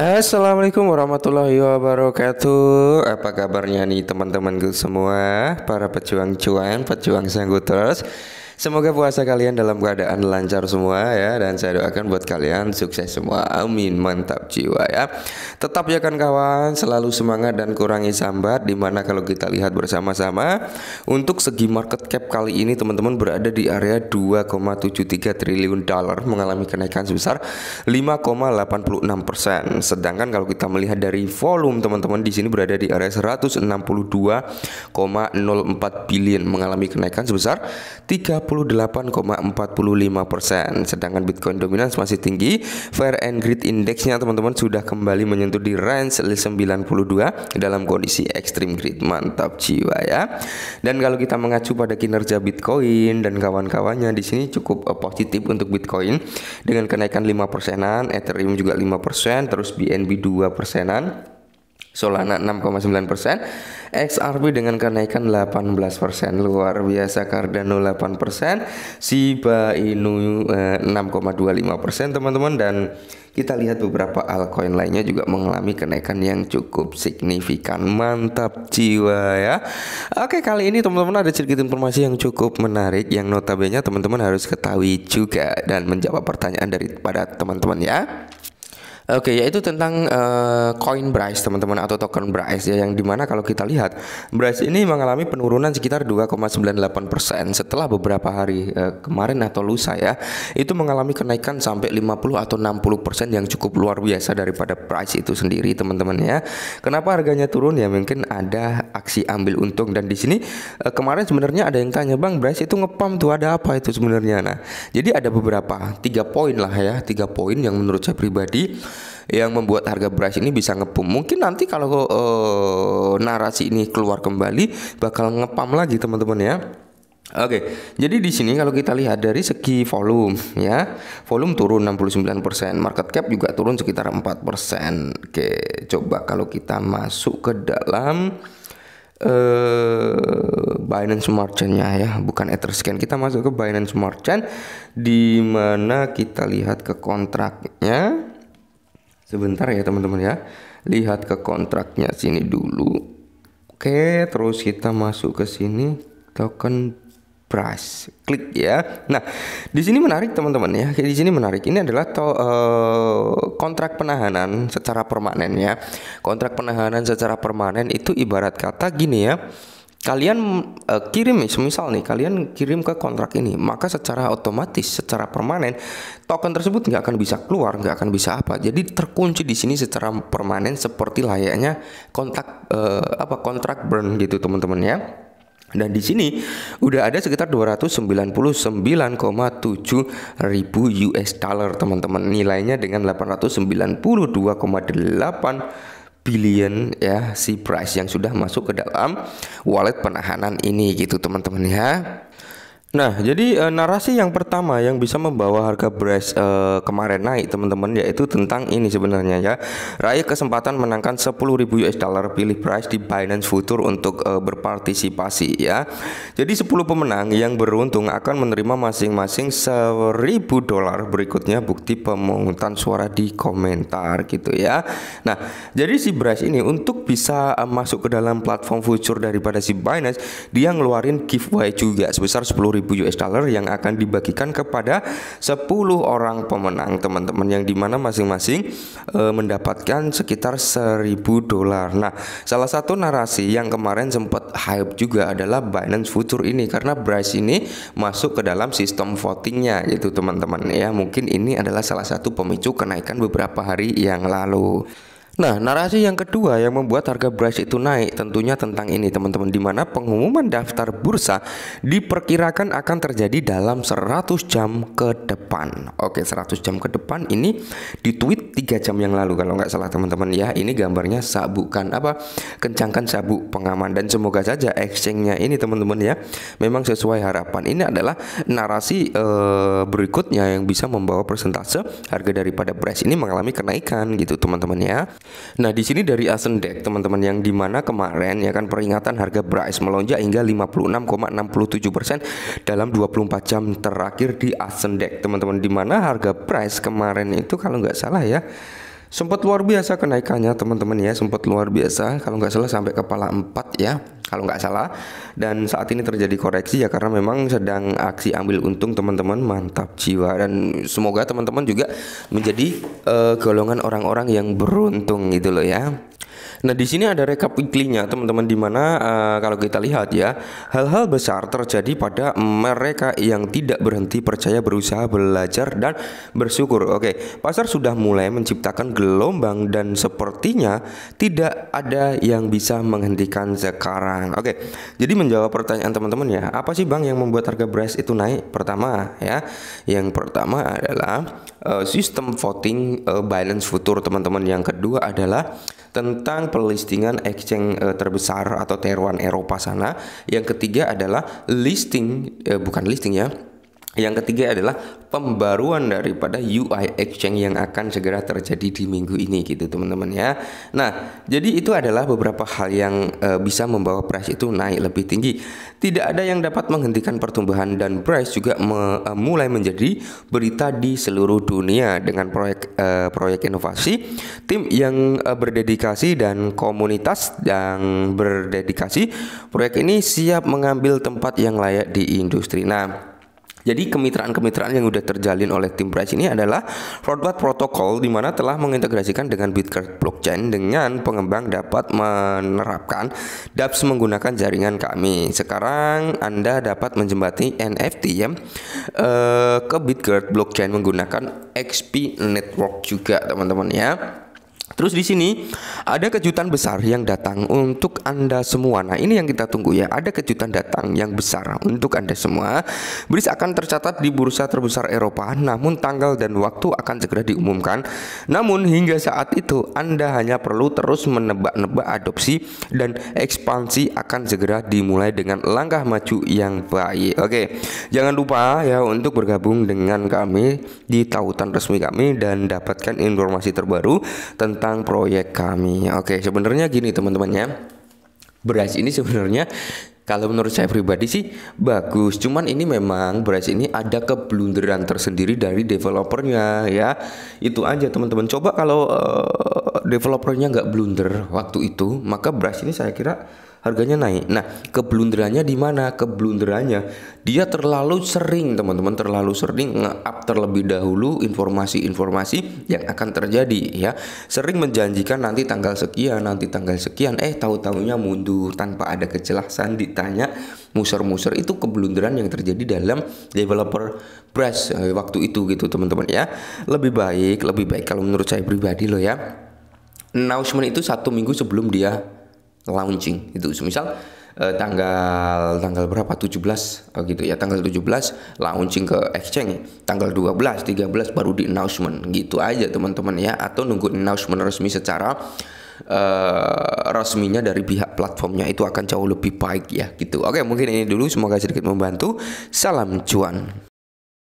Assalamualaikum warahmatullahi wabarakatuh Apa kabarnya nih teman-temanku semua Para pejuang cuan, pejuang sangguters Semoga puasa kalian dalam keadaan lancar semua ya dan saya doakan buat kalian sukses semua. Amin. Mantap jiwa ya. Tetap ya kan kawan, selalu semangat dan kurangi sambat dimana kalau kita lihat bersama-sama untuk segi market cap kali ini teman-teman berada di area 2,73 triliun dolar mengalami kenaikan sebesar 5,86 Sedangkan kalau kita melihat dari volume teman-teman di sini berada di area 162,04 billion mengalami kenaikan sebesar 3, 48,45%. Sedangkan Bitcoin dominance masih tinggi. Fair and Greed Indexnya teman-teman sudah kembali menyentuh di range 92 dalam kondisi extreme greed. Mantap jiwa ya. Dan kalau kita mengacu pada kinerja Bitcoin dan kawan-kawannya di sini cukup eh, positif untuk Bitcoin dengan kenaikan 5 persenan, Ethereum juga 5 persen, terus BNB 2 persenan, Solana 6,9 persen XRP dengan kenaikan 18% luar biasa Cardano 8% Shiba Inu eh, 6,25% teman-teman dan kita lihat beberapa altcoin lainnya juga mengalami kenaikan yang cukup signifikan mantap jiwa ya oke kali ini teman-teman ada sedikit informasi yang cukup menarik yang notabene teman-teman harus ketahui juga dan menjawab pertanyaan daripada teman-teman ya Oke, yaitu tentang uh, coin price teman-teman atau token price ya yang dimana kalau kita lihat price ini mengalami penurunan sekitar 2,98% setelah beberapa hari uh, kemarin atau lusa ya. Itu mengalami kenaikan sampai 50 atau 60% yang cukup luar biasa daripada price itu sendiri teman-teman ya. Kenapa harganya turun ya mungkin ada aksi ambil untung dan di sini uh, kemarin sebenarnya ada yang tanya Bang price itu ngepam tuh ada apa itu sebenarnya. Nah, jadi ada beberapa tiga poin lah ya, tiga poin yang menurut saya pribadi yang membuat harga beras ini bisa ngepum. Mungkin nanti kalau uh, narasi ini keluar kembali bakal ngepam lagi teman-teman ya. Oke, okay, jadi di sini kalau kita lihat dari segi volume ya, volume turun 69%, market cap juga turun sekitar 4%. Oke, okay, coba kalau kita masuk ke dalam uh, Binance Smart chain ya, bukan Etherscan. Kita masuk ke Binance Smart Chain di mana kita lihat ke kontraknya. Sebentar ya teman-teman ya. Lihat ke kontraknya sini dulu. Oke, terus kita masuk ke sini token price. Klik ya. Nah, di sini menarik teman-teman ya. Di sini menarik. Ini adalah to, uh, kontrak penahanan secara permanen ya. Kontrak penahanan secara permanen itu ibarat kata gini ya kalian uh, kirim nih, semisal nih kalian kirim ke kontrak ini, maka secara otomatis, secara permanen token tersebut nggak akan bisa keluar, nggak akan bisa apa. Jadi terkunci di sini secara permanen seperti layaknya kontrak uh, apa kontrak burn gitu teman-teman ya. Dan di sini udah ada sekitar 299,7 ribu US dollar teman-teman nilainya dengan 892,8 billion ya si price yang sudah masuk ke dalam wallet penahanan ini gitu teman-teman ya. Nah, jadi e, narasi yang pertama yang bisa membawa harga beras e, kemarin naik, teman-teman, yaitu tentang ini sebenarnya ya. raih kesempatan menangkan 10.000 US dollar pilih price di Binance Future untuk e, berpartisipasi ya. Jadi 10 pemenang yang beruntung akan menerima masing-masing 1.000 dolar. Berikutnya bukti pemungutan suara di komentar gitu ya. Nah, jadi si beras ini untuk bisa e, masuk ke dalam platform future daripada si Binance, dia ngeluarin giveaway juga sebesar ribu 20.000 US dollar yang akan dibagikan kepada 10 orang pemenang teman-teman yang dimana masing-masing e, mendapatkan sekitar 1.000 dolar. Nah, salah satu narasi yang kemarin sempat hype juga adalah Binance Future ini karena Bryce ini masuk ke dalam sistem votingnya itu teman-teman ya. Mungkin ini adalah salah satu pemicu kenaikan beberapa hari yang lalu. Nah, narasi yang kedua yang membuat harga beras itu naik tentunya tentang ini teman-teman di mana pengumuman daftar bursa diperkirakan akan terjadi dalam 100 jam ke depan. Oke, 100 jam ke depan ini di tweet 3 jam yang lalu kalau nggak salah teman-teman ya. Ini gambarnya sabukan apa? Kencangkan sabuk pengaman dan semoga saja exchange-nya ini teman-teman ya memang sesuai harapan. Ini adalah narasi eh, berikutnya yang bisa membawa persentase harga daripada beras ini mengalami kenaikan gitu teman-teman ya. Nah, di sini dari Asendek, teman-teman yang di mana kemarin ya kan peringatan harga beras melonjak hingga 56,67% dalam 24 jam terakhir di Asendek, teman-teman di mana harga beras kemarin itu kalau nggak salah ya Sempat luar biasa kenaikannya teman-teman ya, sempat luar biasa kalau nggak salah sampai kepala 4 ya, kalau nggak salah. Dan saat ini terjadi koreksi ya karena memang sedang aksi ambil untung teman-teman, mantap jiwa dan semoga teman-teman juga menjadi uh, golongan orang-orang yang beruntung gitu loh ya. Nah, di sini ada rekap weekly-nya, teman-teman, di mana uh, kalau kita lihat ya, hal-hal besar terjadi pada mereka yang tidak berhenti percaya berusaha belajar dan bersyukur. Oke, pasar sudah mulai menciptakan gelombang dan sepertinya tidak ada yang bisa menghentikan sekarang. Oke. Jadi menjawab pertanyaan teman-teman ya, apa sih Bang yang membuat harga beras itu naik? Pertama ya, yang pertama adalah uh, sistem voting uh, eh, balance futur teman-teman. Yang kedua adalah tentang pelistingan exchange uh, terbesar atau teruan Eropa sana. Yang ketiga adalah listing eh, bukan listing ya yang ketiga adalah pembaruan daripada UI Exchange yang akan segera terjadi di minggu ini gitu teman-teman ya. Nah, jadi itu adalah beberapa hal yang e, bisa membawa price itu naik lebih tinggi. Tidak ada yang dapat menghentikan pertumbuhan dan price juga me, e, mulai menjadi berita di seluruh dunia dengan proyek e, proyek inovasi, tim yang e, berdedikasi dan komunitas yang berdedikasi. Proyek ini siap mengambil tempat yang layak di industri. Nah, jadi kemitraan-kemitraan yang sudah terjalin oleh tim Price ini adalah Rodbat Protocol di mana telah mengintegrasikan dengan Bitcoin Blockchain dengan pengembang dapat menerapkan dApps menggunakan jaringan kami. Sekarang Anda dapat menjembati NFT ya eh, ke Bitcoin Blockchain menggunakan XP Network juga teman-teman ya. Terus di sini ada kejutan besar yang datang untuk Anda semua. Nah, ini yang kita tunggu ya. Ada kejutan datang yang besar untuk Anda semua. Beris akan tercatat di bursa terbesar Eropa, namun tanggal dan waktu akan segera diumumkan. Namun hingga saat itu Anda hanya perlu terus menebak-nebak adopsi dan ekspansi akan segera dimulai dengan langkah maju yang baik. Oke. Jangan lupa ya untuk bergabung dengan kami di tautan resmi kami dan dapatkan informasi terbaru tentang tentang proyek kami. Oke, sebenarnya gini teman-teman ya. Beras ini sebenarnya kalau menurut saya pribadi sih bagus. Cuman ini memang beras ini ada keblunderan tersendiri dari developernya ya. Itu aja teman-teman. Coba kalau uh, developernya nggak blunder waktu itu, maka beras ini saya kira harganya naik. Nah, keblunderannya di mana? Keblunderannya dia terlalu sering, teman-teman, terlalu sering nge-up terlebih dahulu informasi-informasi yang akan terjadi ya. Sering menjanjikan nanti tanggal sekian, nanti tanggal sekian, eh tahu-tahunya mundur tanpa ada kejelasan ditanya muser-muser itu keblunderan yang terjadi dalam developer press eh, waktu itu gitu, teman-teman ya. Lebih baik, lebih baik kalau menurut saya pribadi loh ya announcement itu satu minggu sebelum dia launching itu misal eh, tanggal tanggal berapa 17 oh gitu ya tanggal 17 launching ke exchange tanggal 12 13 baru di announcement gitu aja teman-teman ya atau nunggu announcement resmi secara Uh, resminya dari pihak platformnya itu akan jauh lebih baik ya gitu. Oke, mungkin ini dulu semoga sedikit membantu. Salam cuan.